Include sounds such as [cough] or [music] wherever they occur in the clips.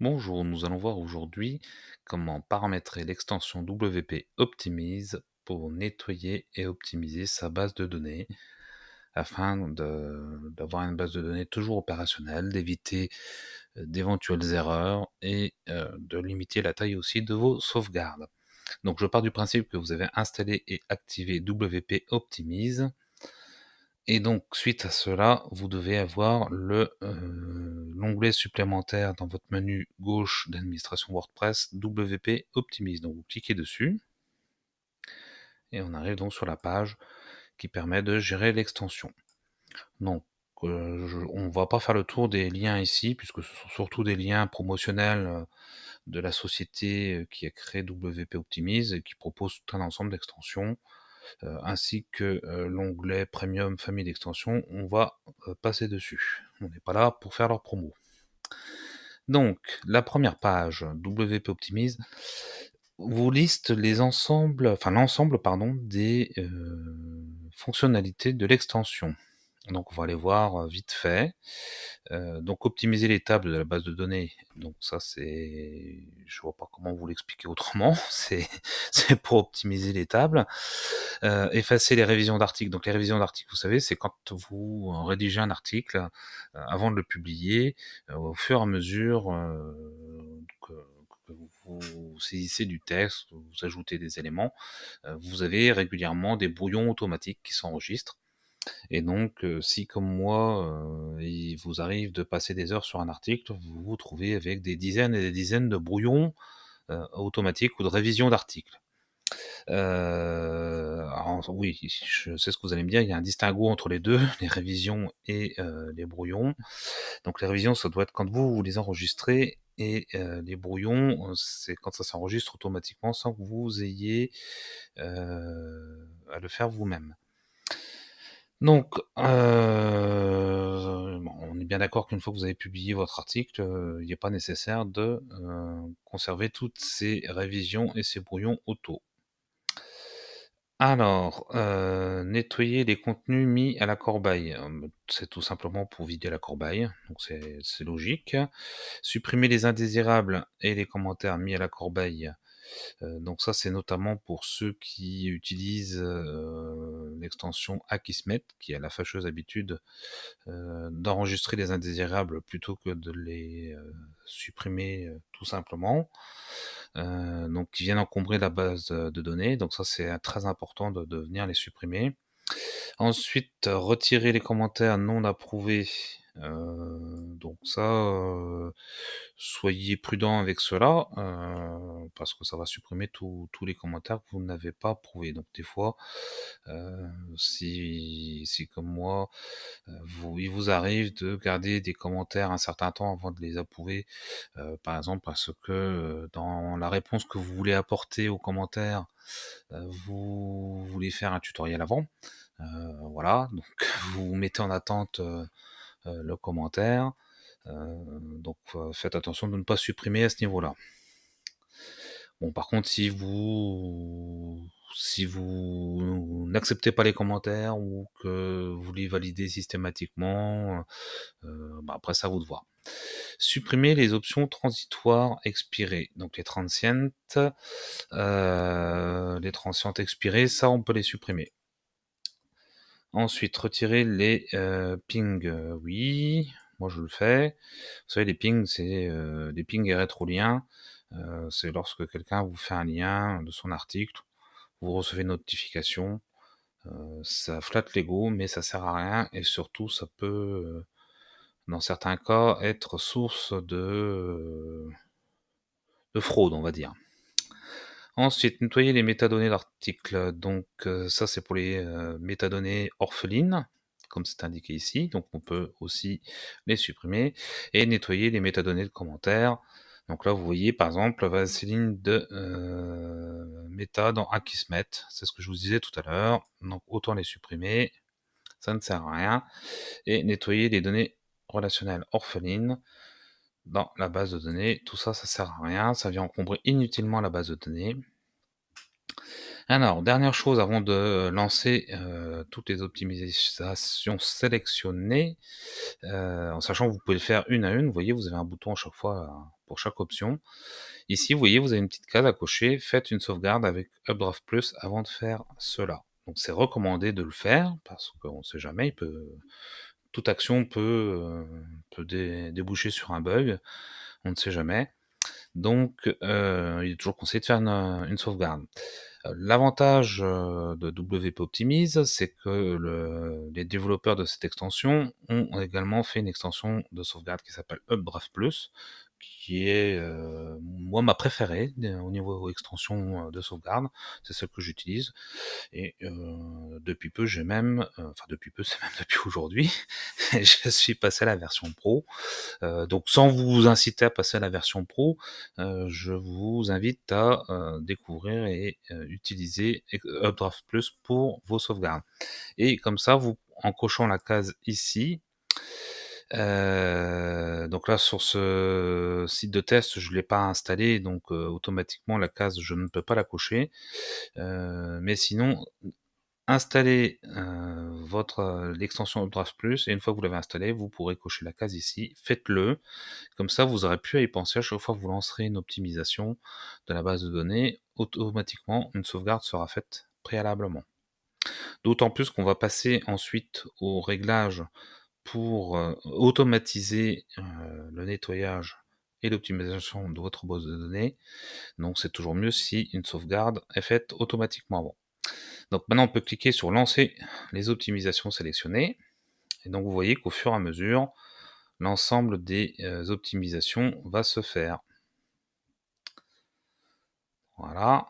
Bonjour, nous allons voir aujourd'hui comment paramétrer l'extension WP Optimize pour nettoyer et optimiser sa base de données afin d'avoir une base de données toujours opérationnelle, d'éviter euh, d'éventuelles erreurs et euh, de limiter la taille aussi de vos sauvegardes. Donc je pars du principe que vous avez installé et activé WP Optimize. Et donc, suite à cela, vous devez avoir le euh, l'onglet supplémentaire dans votre menu gauche d'administration WordPress WP Optimize. Donc, vous cliquez dessus et on arrive donc sur la page qui permet de gérer l'extension. Donc, euh, on ne va pas faire le tour des liens ici, puisque ce sont surtout des liens promotionnels euh, de la société qui a créé WP Optimize et qui propose tout un ensemble d'extensions euh, ainsi que euh, l'onglet Premium Famille d'extension, on va euh, passer dessus. On n'est pas là pour faire leur promo. Donc, la première page, WP Optimize, vous liste les ensembles, enfin l'ensemble, pardon, des fonctionnalités de l'extension. Donc on va aller voir vite fait. donc optimiser les tables de la base de données. Donc ça c'est, je vois pas comment vous l'expliquer autrement. [laughs] C'est pour optimiser les tables. effacer les révisions d'articles. Donc les révisions d'articles, vous savez, c'est quand vous rédigez un article avant de le publier, au fur et à mesure que, vous, vous saisissez du texte, vous ajoutez des éléments, vous avez régulièrement des brouillons automatiques qui s'enregistrent et donc, euh, si comme moi, euh, il vous arrive de passer des heures sur un article, vous vous trouvez avec des dizaines et des dizaines de brouillons euh, automatiques ou de révisions d'articles. alors, oui, je sais ce que vous allez me dire, il y a un distinguo entre les deux, [laughs] les révisions et les brouillons. Donc les révisions, ça doit être quand vous, vous les enregistrez, et les brouillons, c'est quand ça s'enregistre automatiquement sans que vous ayez à le faire vous-même. Donc, euh, on est bien d'accord qu'une fois que vous avez publié votre article, euh, il n'est pas nécessaire de euh, conserver toutes ces révisions et ces brouillons auto. Alors, nettoyer les contenus mis à la corbeille. C'est tout simplement pour vider la corbeille, donc c'est logique. Supprimer les indésirables et les commentaires mis à la corbeille donc ça, c'est notamment pour ceux qui utilisent l'extension Akismet, qui a la fâcheuse habitude d'enregistrer les indésirables plutôt que de les supprimer tout simplement. donc qui viennent encombrer la base de données. Donc ça, c'est très important de, de venir les supprimer. Ensuite, retirer les commentaires non approuvés euh, donc ça, euh, soyez prudent avec cela, euh, parce que ça va supprimer tous les commentaires que vous n'avez pas prouvés. Donc des fois, si, comme moi, il vous arrive de garder des commentaires un certain temps avant de les approuver, par exemple parce que dans la réponse que vous voulez apporter aux commentaires, vous voulez faire un tutoriel avant. voilà, donc [laughs] vous, vous mettez en attente euh, le commentaire. Euh, donc euh, faites attention de ne pas supprimer à ce niveau-là. Bon, par contre, si vous si vous n'acceptez pas les commentaires ou que vous les validez systématiquement, bah, après ça, vous de voir. Supprimer les options transitoires expirées. Donc les transientes, les transientes expirées, ça on peut les supprimer. Ensuite, retirer les euh, pings, euh, oui, moi je le fais. Vous savez, les pings, c'est euh, des pings et rétro-liens. c'est lorsque quelqu'un vous fait un lien de son article, vous recevez une notification. ça flatte l'ego, mais ça sert à rien et surtout ça peut dans certains cas, être source de fraude, on va dire. Ensuite, nettoyer les métadonnées l'article, Donc euh, ça, c'est pour les euh, métadonnées orphelines, comme c'est indiqué ici. Donc on peut aussi les supprimer. Et nettoyer les métadonnées de commentaires. Donc là, vous voyez, par exemple, Vaseline de euh, méta dans Akismet. C'est ce que je vous disais tout à l'heure. Donc autant les supprimer. Ça ne sert à rien. Et nettoyer les données relationnelles orphelines dans la base de données. Tout ça, ça sert à rien. Ça vient encombrer inutilement la base de données. Alors, dernière chose avant de euh, lancer euh, toutes les optimisations sélectionnées, euh, en sachant que vous pouvez le faire une à une, vous voyez, vous avez un bouton à chaque fois pour chaque option. Ici, vous voyez, vous avez une petite case à cocher, faites une sauvegarde avec UpDraft Plus avant de faire cela. Donc c'est recommandé de le faire, parce qu'on ne sait jamais, il peut, toute action peut, peut déboucher sur un bug, on ne sait jamais. Donc, euh, il est toujours conseillé de faire une, sauvegarde. Euh, l'avantage euh, de WP Optimize, c'est que les développeurs de cette extension ont également fait une extension de sauvegarde qui s'appelle UpGraph Plus, qui est euh, moi ma préférée euh, au niveau extension euh, de sauvegarde, c'est celle que j'utilise et depuis peu j'ai même, enfin depuis peu [laughs] c'est même depuis aujourd'hui, [laughs] je suis passé à la version pro. donc sans vous inciter à passer à la version pro, je vous invite à découvrir et utiliser Updraft Plus pour vos sauvegardes. Et comme ça vous en cochant la case ici, donc là, sur ce site de test, je ne l'ai pas installé, donc automatiquement la case, je ne peux pas la cocher. mais sinon, installez votre l'extension Updraft Plus et une fois que vous l'avez installé vous pourrez cocher la case ici. Faites-le, comme ça vous aurez pu y penser à chaque fois que vous lancerez une optimisation de la base de données. Automatiquement, une sauvegarde sera faite préalablement. D'autant plus qu'on va passer ensuite au réglage pour euh, automatiser euh, le nettoyage et l'optimisation de votre base de données. Donc c'est toujours mieux si une sauvegarde est faite automatiquement Donc maintenant on peut cliquer sur lancer les optimisations sélectionnées. Et donc vous voyez qu'au fur et à mesure, l'ensemble des euh, optimisations va se faire. Voilà.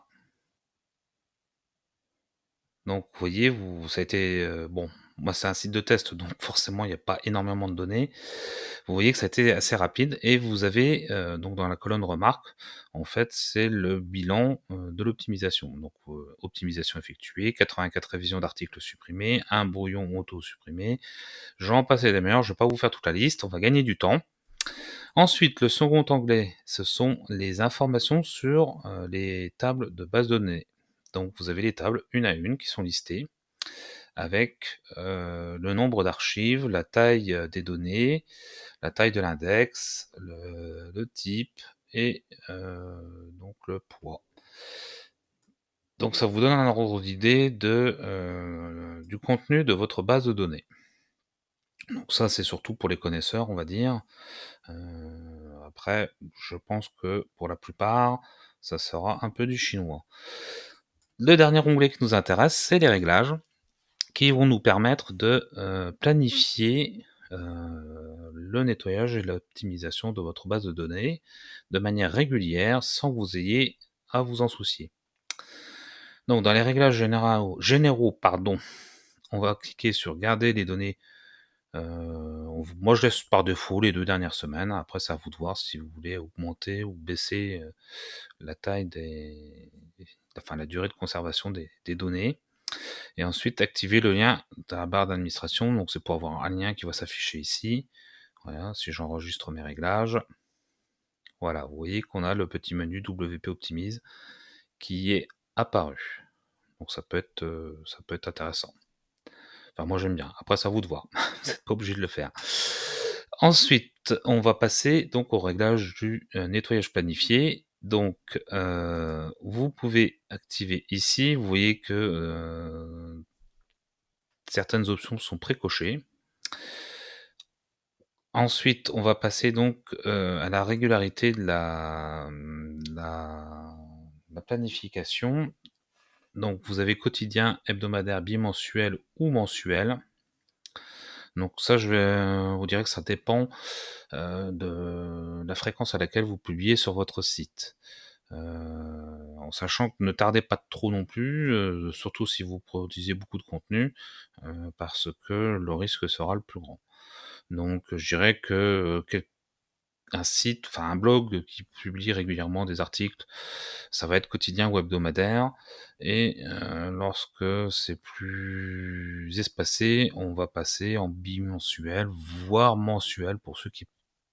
Donc vous voyez, vous, ça a été bon, moi, c'est un site de test, donc [laughs] forcément, il n'y a pas énormément de données. Vous voyez que ça a été assez rapide. Et vous avez, euh, donc dans la colonne remarques, en fait, c'est le bilan euh, de l'optimisation. Donc, euh, optimisation effectuée, 84 révisions d'articles supprimés, un brouillon auto-supprimé. J'en passe les meilleurs. Je ne vais pas vous faire toute la liste. On va gagner du temps. Ensuite, le second anglais, ce sont les informations sur les tables de base de données. Donc, vous avez les tables une à une qui sont listées avec euh, le nombre d'archives, la taille euh, des données, la taille de l'index, le, type et euh, donc le poids. Donc ça vous donne un ordre d'idée du contenu de votre base de données. Donc ça c'est surtout pour les connaisseurs, on va dire. après, je pense que pour la plupart, ça sera un peu du chinois. Le dernier onglet qui nous intéresse, c'est les réglages qui vont nous permettre de euh, planifier euh, le nettoyage et l'optimisation de votre base de données de manière régulière sans que vous ayez à vous en soucier. Donc dans les réglages généraux, généraux pardon, on va cliquer sur garder les données. Euh, moi je laisse par défaut les deux dernières semaines. Après c'est à vous de voir si vous voulez augmenter ou baisser la taille des, enfin la durée de conservation des données. Et ensuite, activer le lien dans la barre d'administration. Donc, c'est pour avoir un lien qui va s'afficher ici. Voilà, si j'enregistre mes réglages. Voilà, vous voyez qu'on a le petit menu WP Optimise qui est apparu. Donc ça peut être, euh, ça peut être intéressant. Enfin, moi j'aime bien. Après, c'est à vous de voir. [laughs] vous n'êtes pas obligé de le faire. Ensuite, on va passer donc au réglage du euh, nettoyage planifié. Donc, euh, vous pouvez activer ici. Vous voyez que euh, certaines options sont précochées. Ensuite, on va passer donc euh, à la régularité de la, la, la, planification. Donc, vous avez quotidien, hebdomadaire, bimensuel ou mensuel. Donc ça, je vais euh, vous dire que ça dépend euh, de la fréquence à laquelle vous publiez sur votre site. Euh, en sachant que ne tardez pas trop non plus, surtout si vous produisez beaucoup de contenu, parce que le risque sera le plus grand. Donc je dirais que un site, enfin un blog qui publie régulièrement des articles. Ça va être quotidien ou hebdomadaire. Et euh, lorsque c'est plus espacé, on va passer en bimensuel, voire mensuel pour ceux qui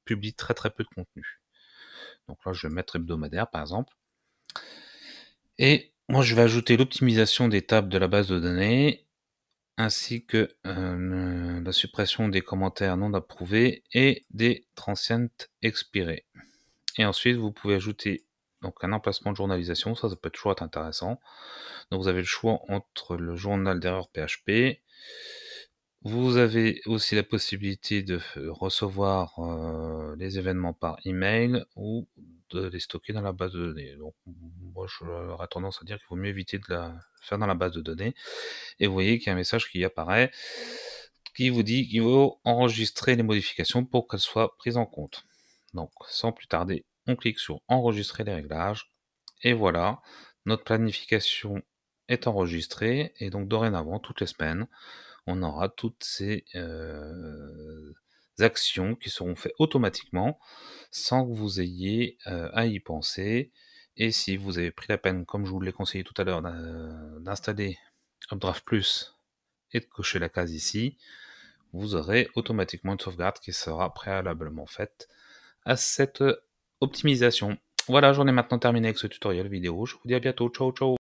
publient très très peu de contenu. Donc là, je vais mettre hebdomadaire par exemple. Et moi, je vais ajouter l'optimisation des tables de la base de données ainsi que la suppression des commentaires non approuvés et des transients expirés. Et ensuite, vous pouvez ajouter donc un emplacement de journalisation, ça, ça peut toujours être intéressant. Donc vous avez le choix entre le journal d'erreur PHP. Vous avez aussi la possibilité de recevoir les événements par email ou de les stocker dans la base de données. Donc, moi, j'aurais tendance à dire qu'il vaut mieux éviter de la faire dans la base de données. Et vous voyez qu'il y a un message qui apparaît qui vous dit qu'il faut enregistrer les modifications pour qu'elles soient prises en compte. Donc, sans plus tarder, on clique sur enregistrer les réglages. Et voilà, notre planification est enregistrée. Et donc, dorénavant, toutes les semaines, on aura toutes ces, euh, actions qui seront faites automatiquement sans que vous ayez euh, à y penser. Et si vous avez pris la peine, comme je vous l'ai conseillé tout à l'heure, d'installer Updraft Plus et de cocher la case ici, vous aurez automatiquement une sauvegarde qui sera préalablement faite à cette euh, optimisation. Voilà, j'en ai maintenant terminé avec ce tutoriel vidéo. Je vous dis à bientôt. Ciao, ciao